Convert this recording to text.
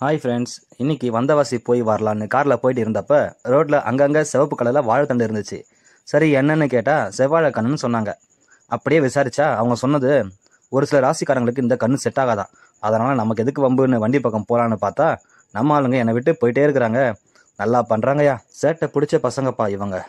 hi friends இன்னைக்கு வந்தவாசி போய் வரலான்னு காரில் போயிட்டு இருந்தப்ப ரோட்டில் அங்கங்கே சிவப்பு கலரில் வாழைத்தண்டு இருந்துச்சு சரி என்னன்னு கேட்டால் செவ்வாழை கண்ணுன்னு சொன்னாங்க அப்படியே விசாரிச்சா அவங்க சொன்னது ஒரு சில ராசிக்காரங்களுக்கு இந்த கண்ணு செட் ஆகாதான் அதனால் நமக்கு எதுக்கு வம்புன்னு வண்டி பக்கம் போகலான்னு பார்த்தா நம்ம ஆளுங்க என்னை விட்டு போயிட்டே இருக்கிறாங்க நல்லா பண்ணுறாங்கய்யா சேட்டை பிடிச்ச பசங்கப்பா இவங்க